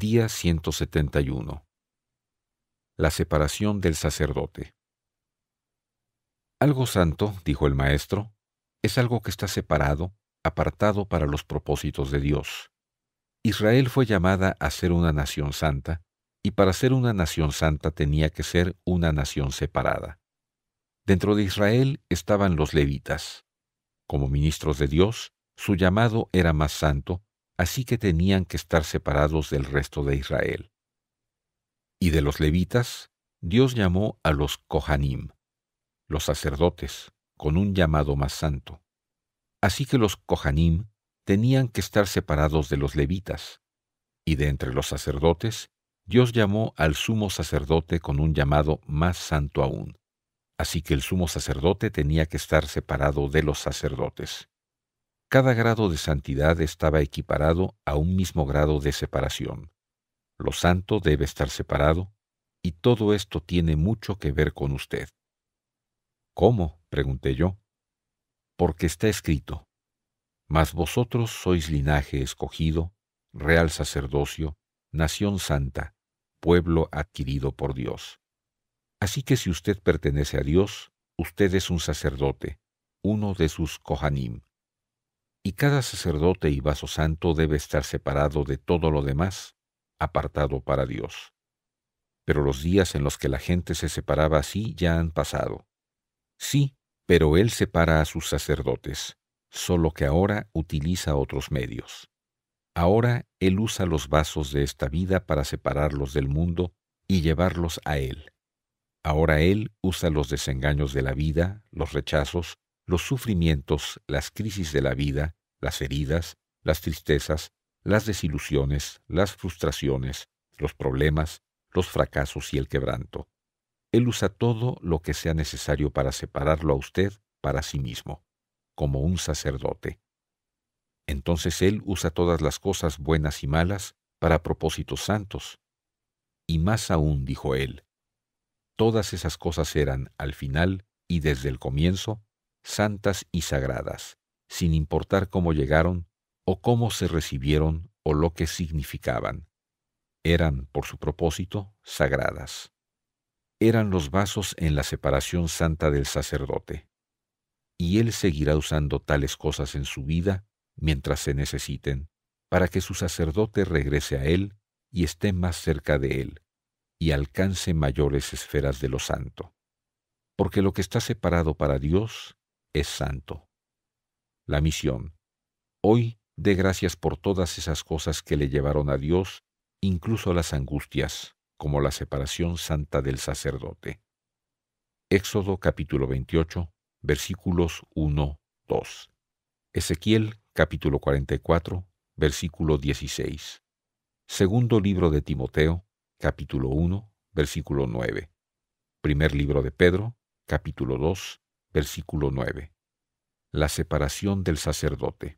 Día 171. La separación del sacerdote. Algo santo, dijo el maestro, es algo que está separado, apartado para los propósitos de Dios. Israel fue llamada a ser una nación santa, y para ser una nación santa tenía que ser una nación separada. Dentro de Israel estaban los levitas. Como ministros de Dios, su llamado era más santo así que tenían que estar separados del resto de Israel. Y de los levitas, Dios llamó a los cohanim los sacerdotes, con un llamado más santo. Así que los cohanim tenían que estar separados de los levitas. Y de entre los sacerdotes, Dios llamó al sumo sacerdote con un llamado más santo aún. Así que el sumo sacerdote tenía que estar separado de los sacerdotes. Cada grado de santidad estaba equiparado a un mismo grado de separación. Lo santo debe estar separado, y todo esto tiene mucho que ver con usted. ¿Cómo? pregunté yo. Porque está escrito, Mas vosotros sois linaje escogido, real sacerdocio, nación santa, pueblo adquirido por Dios. Así que si usted pertenece a Dios, usted es un sacerdote, uno de sus cohanim y cada sacerdote y vaso santo debe estar separado de todo lo demás, apartado para Dios. Pero los días en los que la gente se separaba así ya han pasado. Sí, pero Él separa a sus sacerdotes, solo que ahora utiliza otros medios. Ahora Él usa los vasos de esta vida para separarlos del mundo y llevarlos a Él. Ahora Él usa los desengaños de la vida, los rechazos, los sufrimientos, las crisis de la vida, las heridas, las tristezas, las desilusiones, las frustraciones, los problemas, los fracasos y el quebranto. Él usa todo lo que sea necesario para separarlo a usted para sí mismo, como un sacerdote. Entonces Él usa todas las cosas buenas y malas para propósitos santos. Y más aún, dijo Él, todas esas cosas eran, al final y desde el comienzo, santas y sagradas, sin importar cómo llegaron o cómo se recibieron o lo que significaban. Eran, por su propósito, sagradas. Eran los vasos en la separación santa del sacerdote. Y él seguirá usando tales cosas en su vida mientras se necesiten, para que su sacerdote regrese a él y esté más cerca de él, y alcance mayores esferas de lo santo. Porque lo que está separado para Dios es santo. La misión. Hoy dé gracias por todas esas cosas que le llevaron a Dios, incluso las angustias, como la separación santa del sacerdote. Éxodo capítulo 28, versículos 1, 2. Ezequiel capítulo 44, versículo 16. Segundo libro de Timoteo, capítulo 1, versículo 9. Primer libro de Pedro, capítulo 2, versículo 9. La separación del sacerdote.